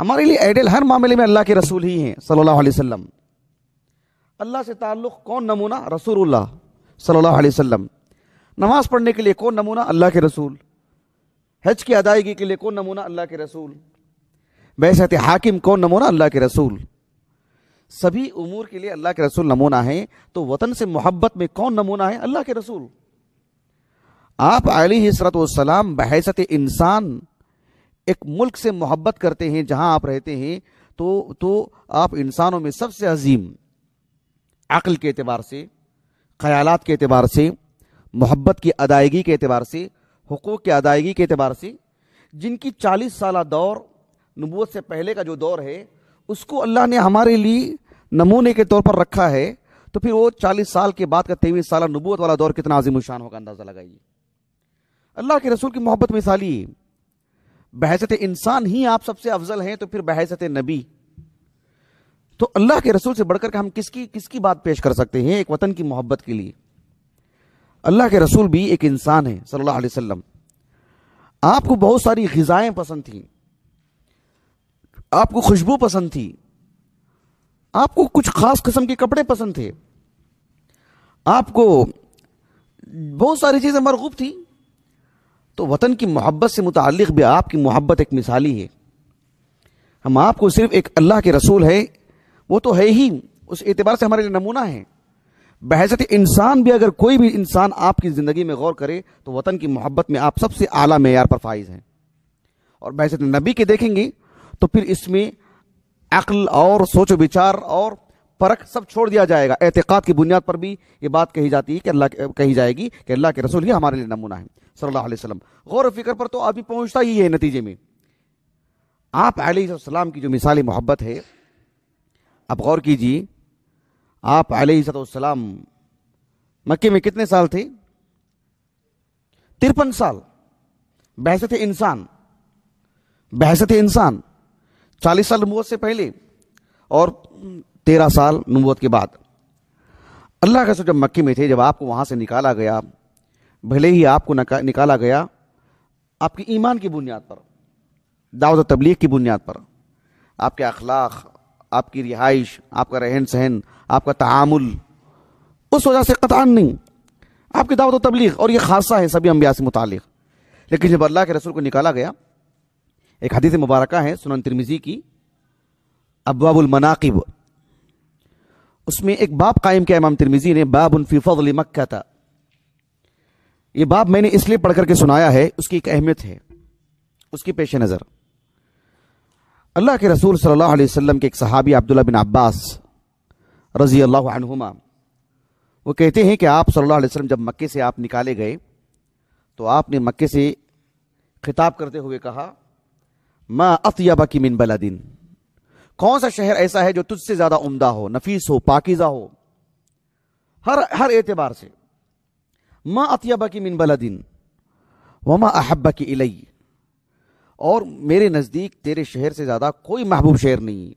ہمارے لیے ایڈل ہر معاملے میں اللہ کے رسول ہی ہیں صلی اللہ علیہ وسلم اللہ سے تعلق کون نمونہ رسول اللہ صلی اللہ علیہ وسلم نماز پڑھنے کے لیے کون نمونہ اللہ کے رسول حج کی ادائیگی کے لیے کون نمونہ اللہ کے رسول بحثت حاکم کون نمونہ اللہ کے رسول سبھی امور کے لیے اللہ کے رسول نمونہ ہیں تو وطن سے محبت میں کون نمونہ ہے اللہ کے رسول آپ علی حضرت وسلام بحثت انسان ایک ملک سے محبت کرتے ہیں جہاں آپ رہتے ہیں تو تو آپ انسانوں میں سب سے عظیم عقل کے اعتبار سے خیالات کے اعتبار سے محبت کی ادائیگی کے اعتبار سے حقوق کی ادائیگی کے اعتبار سے جن کی چالیس سالہ دور نبوت سے پہلے کا جو دور ہے اس کو اللہ نے ہمارے لیے نمونے کے طور پر رکھا ہے تو پھر وہ چالیس سال کے بعد کا تیئیس سالہ نبوت والا دور کتنا عظیم شان ہوگا اندازہ لگائیے اللہ کے رسول کی محبت مثالی بحثت انسان ہی آپ سب سے افضل ہیں تو پھر بحثت نبی تو اللہ کے رسول سے بڑھ کر کے ہم کس کی کس کی بات پیش کر سکتے ہیں ایک وطن کی محبت کے لیے اللہ کے رسول بھی ایک انسان ہے صلی اللہ علیہ وسلم آپ کو بہت ساری غذائیں پسند تھیں آپ کو خوشبو پسند تھی آپ کو کچھ خاص قسم کے کپڑے پسند تھے آپ کو بہت ساری چیزیں مرغوب تھیں تو وطن کی محبت سے متعلق بھی آپ کی محبت ایک مثالی ہے ہم آپ کو صرف ایک اللہ کے رسول ہے وہ تو ہے ہی اس اعتبار سے ہمارے لیے نمونہ ہے بحثت انسان بھی اگر کوئی بھی انسان آپ کی زندگی میں غور کرے تو وطن کی محبت میں آپ سب سے اعلیٰ معیار پر فائز ہیں اور بحثت نبی کے دیکھیں گے تو پھر اس میں عقل اور سوچ و بچار اور فرق سب چھوڑ دیا جائے گا اعتقاد کی بنیاد پر بھی یہ بات کہی جاتی ہے کہ اللہ کہی جائے گی کہ اللہ کے رسول ہی ہمارے لیے نمونہ ہے صلی اللہ علیہ وسلم غور و فکر پر تو آدمی پہنچتا ہی ہے نتیجے میں آپ علیہ السلام کی جو مثال محبت ہے آپ غور کیجیے آپ علیہ السلام مکے میں کتنے سال تھے ترپن سال بحثت انسان بحثت انسان چالیس سال موت سے پہلے اور تیرہ سال نبوت کے بعد اللہ کے سو جب مکے میں تھے جب آپ کو وہاں سے نکالا گیا بھلے ہی آپ کو نکالا گیا آپ کی ایمان کی بنیاد پر دعوت و تبلیغ کی بنیاد پر آپ کے اخلاق آپ کی رہائش آپ کا رہن سہن آپ کا تعامل اس وجہ سے قطعان نہیں آپ کی دعوت و تبلیغ اور یہ خاصہ ہے سبھی انبیاء سے متعلق لیکن جب اللہ کے رسول کو نکالا گیا ایک حدیث مبارکہ ہے سنن ترمیزی کی ابواب المناقب اس میں ایک باب قائم کیا امام ترمیزی نے باب فی فضل مکہ تھا یہ باب میں نے اس لیے پڑھ کر کے سنایا ہے اس کی ایک اہمیت ہے اس کی پیش نظر اللہ کے رسول صلی اللہ علیہ وسلم کے ایک صحابی عبداللہ بن عباس رضی اللہ عنہما وہ کہتے ہیں کہ آپ صلی اللہ علیہ وسلم جب مکے سے آپ نکالے گئے تو آپ نے مکے سے خطاب کرتے ہوئے کہا ما اف کی من بلا کون سا شہر ایسا ہے جو تجھ سے زیادہ عمدہ ہو نفیس ہو پاکیزہ ہو ہر ہر اعتبار سے ما اطیبہ کی من دن وما احبہ کی علی اور میرے نزدیک تیرے شہر سے زیادہ کوئی محبوب شہر نہیں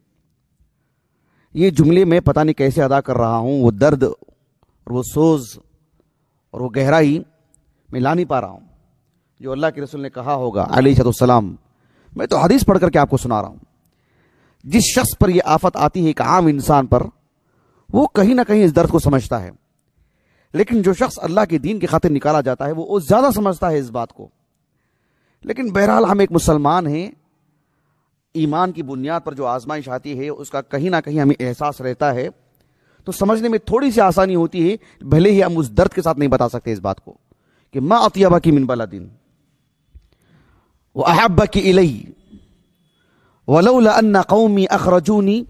یہ جملے میں پتہ نہیں کیسے ادا کر رہا ہوں وہ درد اور وہ سوز اور وہ گہرائی میں لا نہیں پا رہا ہوں جو اللہ کے رسول نے کہا ہوگا علیہ السلام میں تو حدیث پڑھ کر کے آپ کو سنا رہا ہوں جس شخص پر یہ آفت آتی ہے ایک عام انسان پر وہ کہیں نہ کہیں اس درد کو سمجھتا ہے لیکن جو شخص اللہ کے دین کی خاطر نکالا جاتا ہے وہ اس زیادہ سمجھتا ہے اس بات کو لیکن بہرحال ہم ایک مسلمان ہیں ایمان کی بنیاد پر جو آزمائش آتی ہے اس کا کہیں نہ کہیں ہمیں احساس رہتا ہے تو سمجھنے میں تھوڑی سی آسانی ہوتی ہے بھلے ہی ہم اس درد کے ساتھ نہیں بتا سکتے اس بات کو کہ ماں اطیابا کی من بلا دن وہ احبہ کی الہی ولولا ان قومی اخرجونی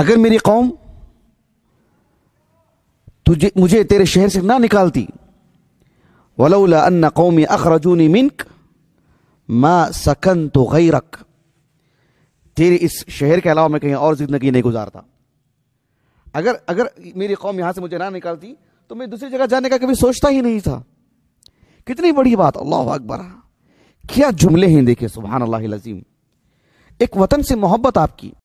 اگر میری قوم تجھے مجھے تیرے شہر سے نہ نکالتی ولولا ان قومی اخرجونی منک ما سکن تو غیرک تیرے اس شہر کے علاوہ میں کہیں اور زندگی نہیں گزارتا اگر اگر میری قوم یہاں سے مجھے نہ نکالتی تو میں دوسری جگہ جانے کا کبھی سوچتا ہی نہیں تھا کتنی بڑی بات اللہ اکبر کیا جملے ہیں دیکھیں سبحان اللہ العظیم ایک وطن سے محبت آپ کی